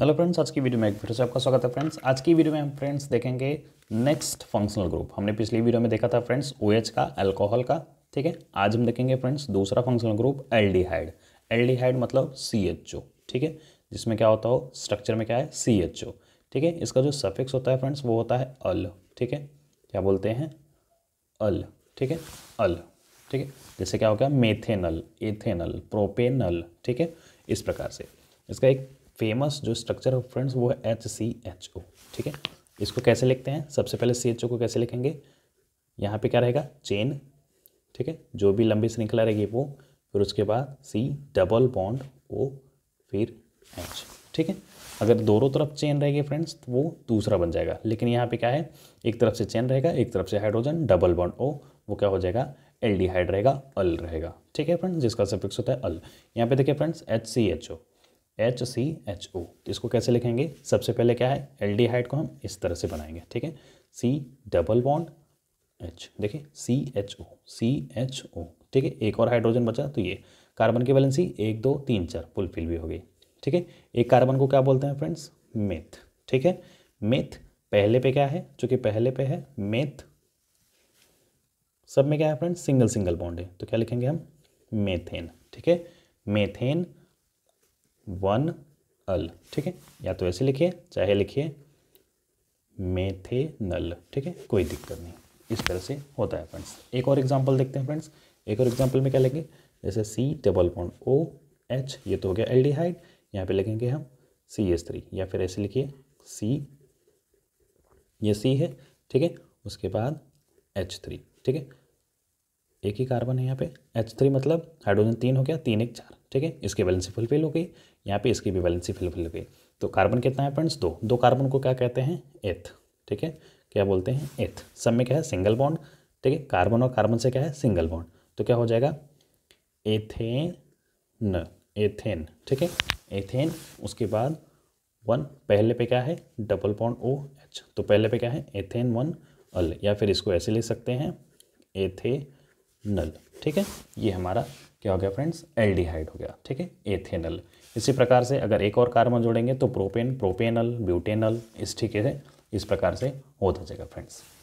hello friends आज की video में एक फिर से आपका स्वागत है फ्रेंड्स आज की वीडियो में हम फ्रेंड्स देखेंगे नेक्स्ट फंक्शनल ग्रुप हमने पिछली वीडियो में देखा था फ्रेंड्स ओ OH का अल्कोहल का ठीक है आज हम देखेंगे फ्रेंड्स दूसरा फंक्शनल ग्रुप एल्डिहाइड एल्डिहाइड मतलब सी ठीक है जिसमें क्या होता हो स्ट्रक्चर में क्या है सी ठीक है इसका जो सफिक्स होता है फ्रेंड्स वो होता है अल ठीक है क्या बोलते हैं अल ठीक है अल ठीक है जैसे क्या हो गया मेथेनल एथेनल प्रोपेनल ठीक है इस प्रकार से इसका एक फेमस जो स्ट्रक्चर है फ्रेंड्स वो है एच सी एच ओ ठीक है इसको कैसे लिखते हैं सबसे पहले सी एच ओ को कैसे लिखेंगे यहाँ पे क्या रहेगा चेन ठीक है जो भी लंबी श्रृंखला रहेगी वो फिर उसके बाद सी डबल बॉन्ड ओ फिर एच ठीक है अगर दोनों तरफ चेन रहेगी फ्रेंड्स तो वो दूसरा बन जाएगा लेकिन यहाँ पे क्या है एक तरफ से चेन रहेगा एक तरफ से हाइड्रोजन डबल बॉन्ड ओ वो क्या हो जाएगा हाइड रहेगा अल रहेगा ठीक है फ्रेंड्स जिसका सफिक्स होता है अल यहाँ पे देखिए friends H C H O H C H O तो इसको कैसे लिखेंगे सबसे पहले क्या है एल डी हाइट को हम इस तरह से बनाएंगे ठीक है सी डबल बॉन्ड एच देखिए सी एच ओ सी एच ओ ठीक है एक और हाइड्रोजन बचा तो ये कार्बन की वैलेंसी एक दो तीन चार फुलफिल भी हो गई ठीक है एक कार्बन को क्या बोलते हैं फ्रेंड्स मेथ ठीक है मेथ पहले पे क्या है चूंकि पहले पे है मेथ सब में क्या है फ्रेंड्स सिंगल सिंगल बॉन्ड है तो क्या लिखेंगे हम मेथेन ठीक है मेथेन वन अल ठीक है या तो ऐसे लिखिए चाहे लिखिए मेथेनल ठीक है कोई दिक्कत नहीं इस तरह से होता है फ्रेंड्स एक और एग्जांपल देखते हैं फ्रेंड्स एक और एग्जांपल में क्या लेंगे जैसे C double point O H ये तो हो गया एल डी हाइट यहाँ पर लिखेंगे हम सी एस थ्री या फिर ऐसे लिखिए सी ये सी है ठीक है उसके बाद एच थ्री ठीक है एक ही कार्बन है यहाँ पे एच थ्री मतलब हाइड्रोजन तीन हो गया तीन एक चार ठीक है इसकी वैलेंसी फुलफिल हो गई यहाँ पे इसकी भी वैलेंसी फुलफिल हो गई तो कार्बन कितना है फ्रेंड्स दो दो कार्बन को क्या कहते हैं एथ ठीक है क्या बोलते हैं एथ सब में क्या है सिंगल बॉन्ड ठीक है कार्बन और कार्बन से क्या है सिंगल बॉन्ड तो क्या हो जाएगा एथेन एथेन ठीक है एथेन उसके बाद वन पहले पे क्या है डबल बॉन्ड ओ एच तो पहले पे क्या है एथेन वन अल या फिर इसको ऐसे ले सकते हैं एथे नल ठीक है ये हमारा क्या हो गया फ्रेंड्स एल्डिहाइड हो गया ठीक है एथेनल इसी प्रकार से अगर एक और कार्बन जोड़ेंगे तो प्रोपेन प्रोपेनल ब्यूटेनल इस ठीक है इस प्रकार से होता जाएगा फ्रेंड्स